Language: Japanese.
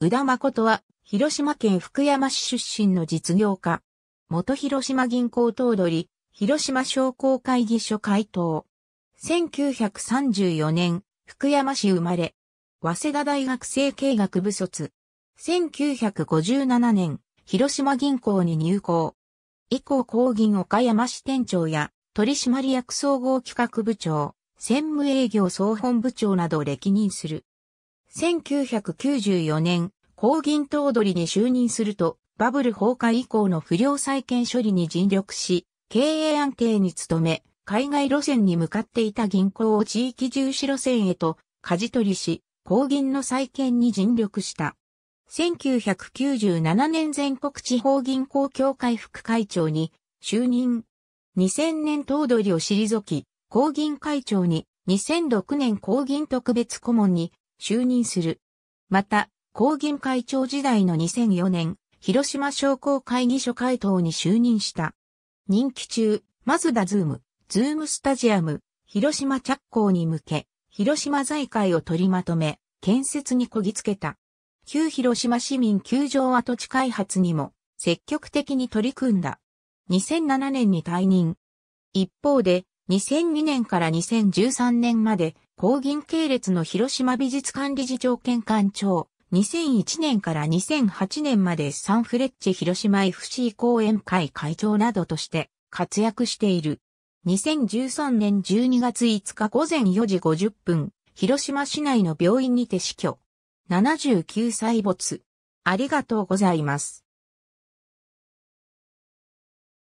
宇田誠は、広島県福山市出身の実業家。元広島銀行頭取、広島商工会議所会頭。1934年、福山市生まれ。早稲田大学生経学部卒。1957年、広島銀行に入行。以降工銀岡山市店長や取締役総合企画部長、専務営業総本部長などを歴任する。1994年、高銀頭取に就任すると、バブル崩壊以降の不良債権処理に尽力し、経営安定に努め、海外路線に向かっていた銀行を地域重視路線へと、舵取りし、抗銀の再建に尽力した。1997年全国地方銀行協会副会長に就任。2000年頭取を退き、抗銀会長に、2006年抗銀特別顧問に就任する。また、公銀会長時代の2004年、広島商工会議所会頭に就任した。任期中、マズダズーム、ズームスタジアム、広島着工に向け、広島財界を取りまとめ、建設にこぎつけた。旧広島市民球場跡地開発にも積極的に取り組んだ。2007年に退任。一方で、2002年から2013年まで光銀系列の広島美術館理事長兼館長、2001年から2008年までサンフレッチェ広島 FC 講演会会長などとして活躍している。2013年12月5日午前4時50分、広島市内の病院にて死去。79歳没。ありがとうございます。